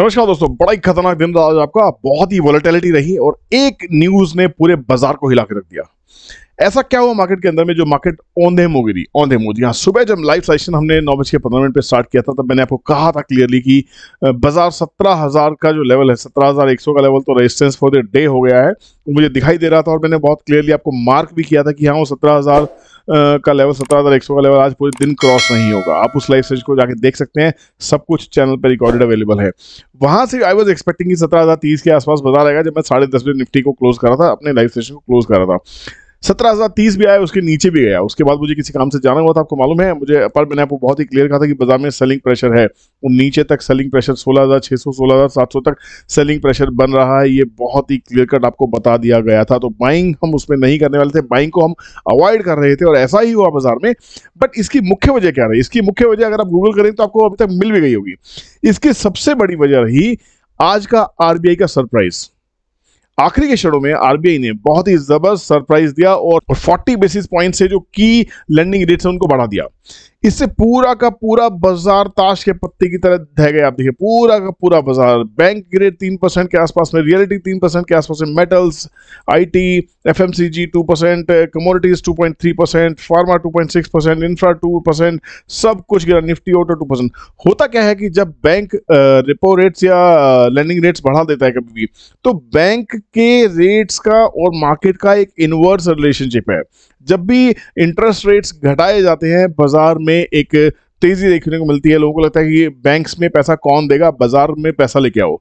नमस्कार दोस्तों बड़ा ही खतरनाक दिन रहा आज आपका बहुत ही वॉलिटेलिटी रही और एक न्यूज ने पूरे बाजार को हिला के रख दिया ऐसा क्या हुआ मार्केट के अंदर में जो मार्केट औंधे मो गिरी औंधे मो जी हाँ सुबह जब लाइव सेशन हमने नौ बज के पंद्रह मिनट पर स्टार्ट किया था तब मैंने आपको कहा था क्लियरली कि बाजार सत्रह हजार का जो लेवल है सत्रह हजार एक सौ का लेवल तो रेजिस्टेंस फॉर द डे हो गया है मुझे दिखाई दे रहा था और मैंने बहुत क्लियरली आपको मार्क भी किया था कि हाँ वो सत्रह हजार का लेवल सत्रह हज़ार एक सौ का लेवल आज पूरे दिन क्रॉस नहीं होगा आप उस लाइव सेशन को जाके देख सकते हैं सब कुछ चैनल पर रिकॉर्डेड अवेलेबल है वहां से आई वॉज एक्सपेक्टिंग सत्रह हज़ार तीस के आसपास बाजार आएगा जब मैं साढ़े दस बजे निफ्टी को क्लोज करा था अपने लाइव सेशन को क्लोज करा था सत्रह हजार तीस भी आया उसके नीचे भी गया उसके बाद मुझे किसी काम से जाना हुआ था आपको मालूम है मुझे पर मैंने आपको बहुत ही क्लियर कहा था कि बाजार में सेलिंग प्रेशर है वो नीचे तक सेलिंग प्रेशर सोलह हजार छह सौ सोलह हजार सात सौ तक सेलिंग प्रेशर बन रहा है ये बहुत ही क्लियर कट आपको बता दिया गया था तो बाइंग हम उसमें नहीं करने वाले थे बाइंग को हम अवॉइड कर रहे थे और ऐसा ही हुआ बाजार में बट इसकी मुख्य वजह क्या रही इसकी मुख्य वजह अगर आप गूगल करेंगे तो आपको अभी तक मिल भी गई होगी इसकी सबसे बड़ी वजह रही आज का आरबीआई का सरप्राइज़ आखिरी के क्षणों में आरबीआई ने बहुत ही जबरदस्त सरप्राइज दिया और 40 बेसिस पॉइंट से जो की लैंडिंग रेट है उनको बढ़ा दिया इससे पूरा का पूरा बाजार ताश के पत्ते की तरह ढह गया आप देखिए पूरा का पूरा बाजार बैंक ग्रेड तीन परसेंट के आसपास में रियलिटी तीन परसेंट के आसपास में metals IT FMCG two percent commodities two point three percent pharma two point six percent infra two percent सब कुछ गिरा निफ्टी ऑटो टू परसेंट होता क्या है कि जब बैंक रिपो रेट्स या लैंडिंग रेट्स बढ़ा देता है कभी भी तो बैंक के रेट्स का और मार्केट का एक इनवर्स रिलेशनशिप है जब भी इंटरेस्ट रेट्स घटाए जाते हैं बाजार में एक तेजी देखने को मिलती है लोगों को लगता है कि बैंक्स में पैसा कौन देगा बाजार में पैसा लेके आओ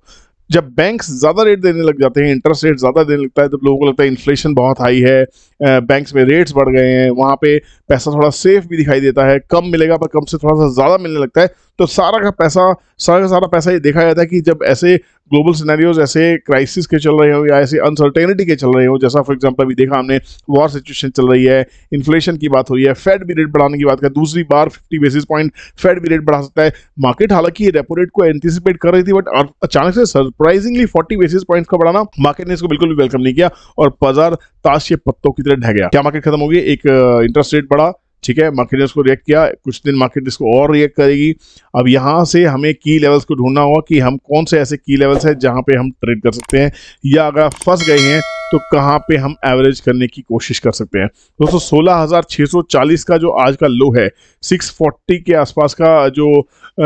जब बैंक्स ज़्यादा रेट देने लग जाते हैं इंटरेस्ट रेट ज़्यादा देने लगता है तब लोगों को लगता है इन्फ्लेशन बहुत हाई है बैंक्स में रेट्स बढ़ गए हैं वहाँ पे पैसा थोड़ा सेफ भी दिखाई देता है कम मिलेगा पर कम से थोड़ा सा ज़्यादा मिलने लगता है तो सारा का पैसा सारा का सारा पैसा ये देखा जाता है कि जब ऐसे ग्लोबल सिनेरियोज ऐसे क्राइसिस के चल रहे हो या ऐसे अनसर्टेनिटी के चल रहे हो जैसा फॉर एग्जांपल अभी देखा हमने वॉर सिचुएशन चल रही है इन्फ्लेशन की बात हो रही है फेड भी रेट बढ़ाने की बात कर दूसरी बार 50 बेसिस पॉइंट फेड भी रेट बढ़ा सकता है मार्केट हालांकि रेपो रेट को एंटिसिपेट कर रही थी बट अचानक से सरप्राइजिंगली फोर्टी बेसिस पॉइंट का बढ़ाना मार्केट ने इसको बिल्कुल भी वेलकम नहीं किया और बाजार ताश के पत्तों की तरह ढह गया क्या मार्केट खत्म हो गया एक इंटरेस्ट uh, रेट बढ़ा ठीक है मार्केट ने उसको रिएक्ट किया कुछ दिन मार्केट इसको और रिएक्ट करेगी अब यहाँ से हमें की लेवल्स को ढूंढना होगा कि हम कौन से ऐसे की लेवल्स हैं जहाँ पे हम ट्रेड कर सकते हैं या अगर आप फंस गए हैं तो कहाँ पे हम एवरेज करने की कोशिश कर सकते हैं दोस्तों सोलह का जो आज का लो है 640 के आसपास का जो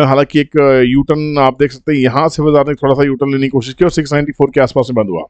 हालांकि एक यूटर्न आप देख सकते हैं यहाँ से बाजार ने थोड़ा सा यूटर्न लेने की कोशिश की और सिक्स के आसपास में बंद हुआ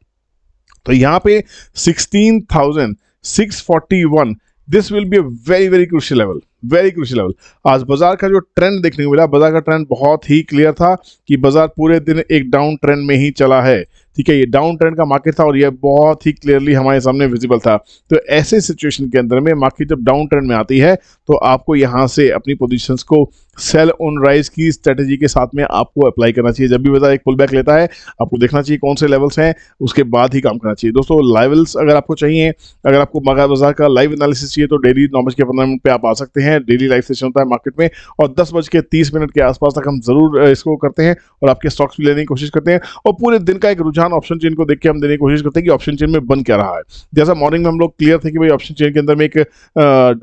तो यहाँ पे 16,641 this will be very very crucial level very crucial level आज बाजार का जो ट्रेंड देखने को मिला बाजार का ट्रेंड बहुत ही क्लियर था कि बाजार पूरे दिन एक डाउन ट्रेंड में ही चला है ठीक है ये डाउन ट्रेंड का मार्केट था और ये बहुत ही क्लियरली हमारे सामने विजिबल था तो ऐसे सिचुएशन के अंदर में मार्केट जब डाउन ट्रेंड में आती है तो आपको यहाँ से अपनी पोजिशन को सेल ऑन राइज की स्ट्रेटेजी के साथ में आपको अप्लाई करना चाहिए जब भी बता एक पुल बैक लेता है आपको देखना चाहिए कौन से लेवल्स हैं उसके बाद ही काम करना चाहिए दोस्तों लेवल्स अगर आपको चाहिए अगर आपको मगा बाजार का लाइव एनालिसिस चाहिए तो डेली नौ बज के पंद्रह मिनट पर आप आ सकते हैं डेली लाइव सेशन होता है मार्केट में और दस बज के तीस मिनट के आसपास तक हम जरूर इसको करते हैं और आपके स्टॉक्स भी लेने की कोशिश करते हैं और पूरे दिन का एक रुझान रुझान ऑप्शन चेन को देख के हम देने की कोशिश करते हैं कि ऑप्शन चेन में बन क्या रहा है जैसा मॉर्निंग में हम लोग क्लियर थे कि भाई ऑप्शन चेन के अंदर में एक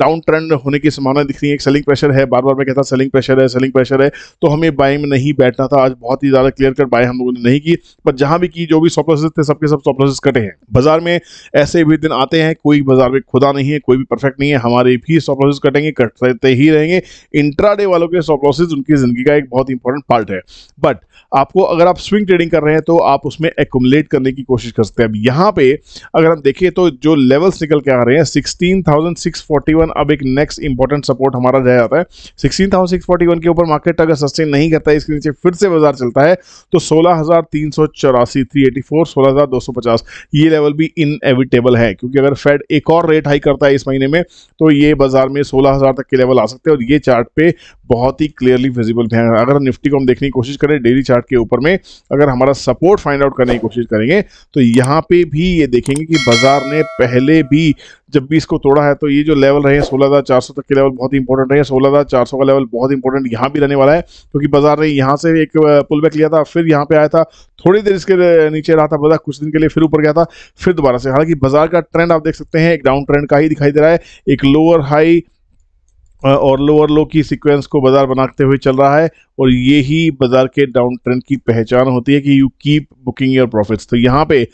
डाउन ट्रेंड होने की संभावना दिख रही है एक सेलिंग प्रेशर है बार बार मैं कहता सेलिंग प्रेशर है सेलिंग प्रेशर है तो हमें बाइंग में नहीं बैठना था आज बहुत ही ज्यादा क्लियर कट बाय हम लोगों ने नहीं की पर जहां भी की जो भी स्टॉपलॉसेस थे सबके सब स्टॉपलॉसेस कटे हैं बाजार में ऐसे भी दिन आते हैं कोई बाजार में खुदा नहीं है कोई भी परफेक्ट नहीं है हमारे भी स्टॉपलॉसेस कटेंगे कटते ही रहेंगे इंट्राडे वालों के स्टॉपलॉसेस उनकी जिंदगी का एक बहुत इंपॉर्टेंट पार्ट है बट आपको अगर आप स्विंग ट्रेडिंग कर रहे हैं तो आप उसमें एकट करने की कोशिश करते हैं अब यहाँ पे अगर हम देखें तो जो लेवल्स निकल के आ रहे हैं सिक्सटीन अब एक नेक्स्ट इंपॉर्टेंट सपोर्ट हमारा रह जाता है सिक्सटीन के ऊपर मार्केट अगर सस्टेन नहीं करता है इसके नीचे फिर से बाजार चलता है तो सोलह हज़ार तीन सौ चौरासी थ्री एटी फोर सोलह हज़ार दो सौ पचास ये लेवल भी इनएविटेबल है क्योंकि अगर फेड एक और रेट हाई करता है इस महीने में तो ये बाजार में सोलह हज़ार तक के लेवल आ सकते हैं और ये चार्ट पे बहुत ही क्लियरली विजिबल है अगर निफ्टी को हम देखने की कोशिश करें डेली चार्ट के ऊपर में अगर हमारा सपोर्ट फाइंड आउट करने की कोशिश करेंगे तो यहाँ पे भी ये देखेंगे कि बाजार ने पहले भी जब भी इसको तोड़ा है तो ये जो लेवल रहे सोलह हज़ार चार सौ तक के लेवल बहुत इंपॉर्टेंट रहे सोलह हज़ार चार सौ का लेवल बहुत इंपॉर्टेंट यहाँ भी रहने वाला है क्योंकि तो बाजार ने यहाँ से एक पुल बैक लिया था फिर यहाँ पे आया था थोड़ी देर इसके नीचे रहा था बाजार कुछ दिन के लिए फिर ऊपर गया था फिर दोबारा से हालांकि बाजार का ट्रेंड आप देख सकते हैं एक डाउन ट्रेंड का ही दिखाई दे रहा है एक लोअर हाई और लोअर लो की सीक्वेंस को बाजार बनाते हुए चल रहा है और ये ही बाजार के डाउन ट्रेंड की पहचान होती है कि you keep booking your profits तो यहाँ पे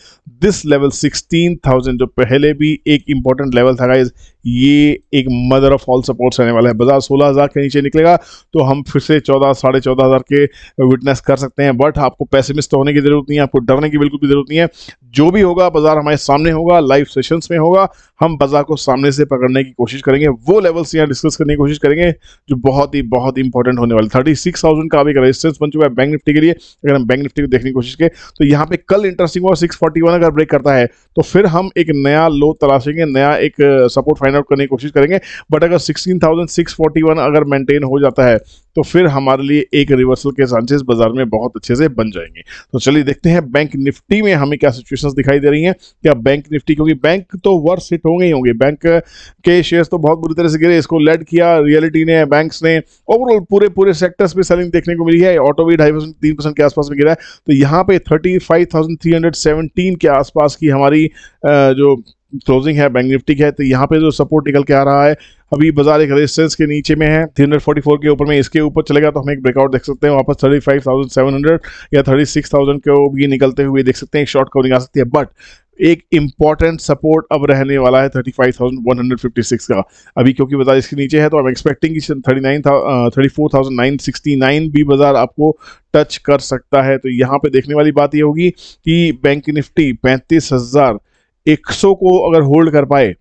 दिस लेवल सिक्सटीन थाउजेंड जो पहले भी एक इंपॉर्टेंट लेवल था गाइज ये एक मदर ऑफ ऑल सपोर्ट्स रहने वाला है बाजार सोलह हज़ार के नीचे निकलेगा तो हम फिर से चौदह साढ़े चौदह हज़ार के विटनेस कर सकते हैं बट आपको पैसे तो होने की ज़रूरत नहीं है आपको डरने की बिल्कुल भी ज़रूरत नहीं है जो भी होगा बाजार हमारे सामने होगा लाइव सेशंस में होगा हम बाजार को सामने से पकड़ने की कोशिश करेंगे वो लेवल्स यहाँ डिस्कस करने की कोशिश करेंगे जो बहुत ही बहुत इंपॉर्टेंट होने वाले थर्टी सिक्स थाउजेंड का भी एक रेजिस्टेंस बन चुका है बैंक निफ्टी के लिए अगर हम बैंक निफ्टी को देखने की कोशिश करें तो यहाँ पे कल इंटरेस्टिंग हुआ सिक्स वन अगर ब्रेक करता है तो फिर हम एक नया लो तलाशेंगे नया एक support uh, final find out करने की कोशिश करेंगे बट अगर 16,641 अगर मेंटेन हो जाता है तो फिर हमारे लिए एक रिवर्सल के चांसेस बाजार में बहुत अच्छे से बन जाएंगे तो चलिए देखते हैं बैंक निफ्टी में हमें क्या सिचुएशंस दिखाई दे रही हैं क्या बैंक निफ्टी क्योंकि बैंक तो वर्स हिट होंगे ही होंगे बैंक के शेयर्स तो बहुत बुरी तरह से गिरे इसको लेड किया रियलिटी ने बैंक्स ने ओवरऑल पूरे पूरे सेक्टर्स में सेलिंग देखने को मिली है ऑटो भी ढाई परसेंट के आसपास में गिरा है तो यहाँ पे थर्टी के आसपास की हमारी जो क्लोजिंग है बैंक निफ्टी है तो यहाँ पे जो सपोर्ट निकल के आ रहा है अभी बाजार एक रेजिस्टेंस के नीचे में है 344 के ऊपर में इसके ऊपर चलेगा तो हम एक ब्रेकआउट देख सकते हैं वापस 35,700 या 36,000 के भी निकलते हुए देख सकते हैं शॉर्ट कवरिंग निकाल सकती है बट एक इंपॉर्टेंट सपोर्ट अब रहने वाला है 35,156 का अभी क्योंकि बाजार इसके नीचे है तो I am expecting thirty nine thirty four thousand nine sixty nine भी बाजार आपको टच कर सकता है तो यहाँ पे देखने वाली बात ये होगी कि बैंक निफ्टी पैंतीस हज़ार 100 को अगर होल्ड कर पाए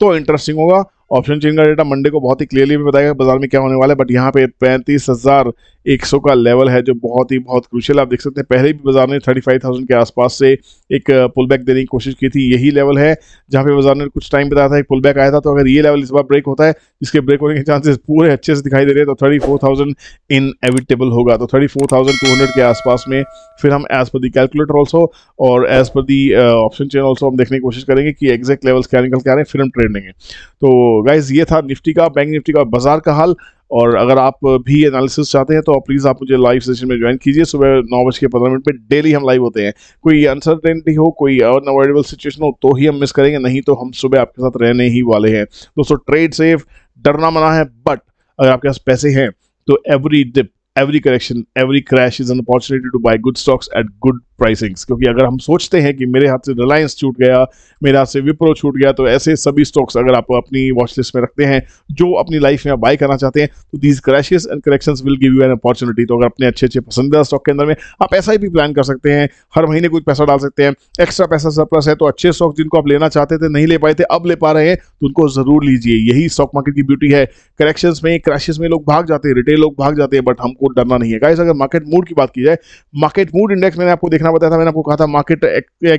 तो इंटरेस्टिंग होगा ऑप्शन चेन का डेटा मंडे को बहुत ही क्लियरली भी बताएगा बाजार में क्या होने वाला है बट यहाँ पे पैंतीस हज़ार एक सौ का लेवल है जो बहुत ही बहुत क्रूशल आप देख सकते हैं पहले भी बाजार ने थर्टी फाइव थाउजेंड के आसपास से एक पुल बैक देने की कोशिश की थी यही लेवल है जहाँ पे बाजार ने कुछ टाइम बताया था एक पुल बैक आया था तो अगर ये लेवल इस बार ब्रेक होता है इसके ब्रेक होने के चांसेस पूरे अच्छे से दिखाई दे रहे हैं तो thirty four thousand inevitable होगा तो thirty four thousand two hundred के आसपास में फिर हम as per the calculator also और as per the option chain also हम देखने की कोशिश करेंगे कि एग्जैक्ट लेवल्स क्या निकल के आ रहे हैं फिर हम ट्रेड लेंगे तो गाइज ये था निफ्टी का बैंक निफ्टी का बाजार का हाल और अगर आप भी एनालिसिस चाहते हैं तो प्लीज़ आप मुझे लाइव सेशन में ज्वाइन कीजिए सुबह नौ बज के पंद्रह मिनट पर डेली हम लाइव होते हैं कोई अनसर्टेनिटी हो कोई अनअवॉइडेबल सिचुएशन हो तो ही हम मिस करेंगे नहीं तो हम सुबह आपके साथ रहने ही वाले हैं दोस्तों ट्रेड सेफ डरना मना है बट अगर आपके पास पैसे हैं तो every dip every correction, every crash is an opportunity to buy good stocks at good pricings. क्योंकि अगर हम सोचते हैं कि मेरे हाथ से रिलायंस छूट गया मेरे हाथ से विप्रो छूट गया तो ऐसे सभी स्टॉक्स अगर आप अपनी वॉच लिस्ट में रखते हैं जो अपनी लाइफ में आप बाई करना चाहते हैं तो these crashes and correction will give you an opportunity तो अगर अपने अच्छे अच्छे पसंदीदा स्टॉक के अंदर में आप ऐसा ही भी प्लान कर सकते हैं हर महीने कुछ पैसा डाल सकते हैं एक्स्ट्रा पैसा सरप्लस है तो अच्छे स्टॉक जिनको आप लेना चाहते थे नहीं ले पाए थे अब ले पा रहे हैं तो उनको जरूर लीजिए यही स्टॉक मार्केट की ब्यूटी है करेक्शन में क्रैशेज में लोग भाग जाते हैं रिटेल लोग भाग जाते हैं बट हमको बिल्कुल डरना नहीं है गाइस अगर मार्केट मूड की बात की जाए मार्केट मूड इंडेक्स मैंने आपको देखना बताया था मैंने आपको कहा था मार्केट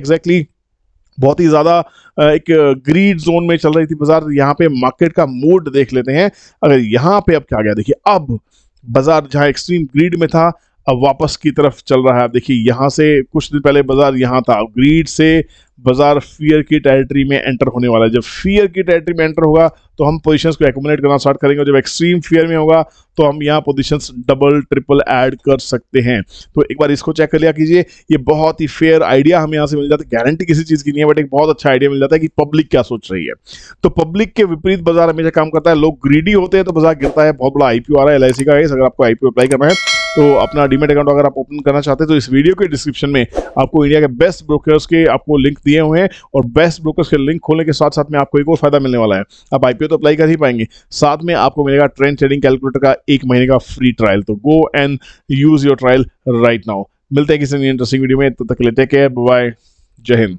एग्जैक्टली बहुत ही ज़्यादा एक ग्रीड जोन में चल रही थी बाजार यहाँ पे मार्केट का मूड देख लेते हैं अगर यहाँ पे अब क्या गया देखिए अब बाजार जहाँ एक्सट्रीम ग्रीड में था अब वापस की तरफ चल रहा है देखिए यहाँ से कुछ दिन पहले बाजार यहाँ था ग्रीड से बाजार फियर की टेरिटरी में एंटर होने वाला है जब फियर की टेरिटरी में एंटर होगा तो हम पोजीशंस को एकोमोडेट करना स्टार्ट करेंगे जब एक्सट्रीम फियर में होगा तो हम यहाँ पोजीशंस डबल ट्रिपल ऐड कर सकते हैं तो एक बार इसको चेक कर लिया कीजिए ये बहुत ही फेयर आइडिया हमें यहाँ से मिल जाता है गारंटी किसी चीज़ की नहीं है बट एक बहुत अच्छा आइडिया मिल जाता है कि पब्लिक क्या सोच रही है तो पब्लिक के विपरीत बाजार हमेशा काम करता है लोग ग्रीडी होते हैं तो बाजार गिरता है बहुत बड़ा आईपीओ आ रहा है एल का अगर आपको आईपीओ अप्लाई करना है तो अपना डीमेट अकाउंट अगर आप ओपन करना चाहते हैं तो इस वीडियो के डिस्क्रिप्शन में आपको इंडिया के बेस्ट ब्रोकर्स के आपको लिंक दिए हुए हैं और बेस्ट ब्रोकर्स के लिंक खोलने के साथ साथ में आपको एक और फायदा मिलने वाला है आप आईपीओ तो अप्लाई कर ही पाएंगे साथ में आपको मिलेगा ट्रेंड ट्रेडिंग कैलकुलेटर का एक महीने का फ्री ट्रायल तो go and use your trial right now मिलते हैं किसी इंटरेस्टिंग वीडियो में तब तो तक लेते हैं बाय जय हिंद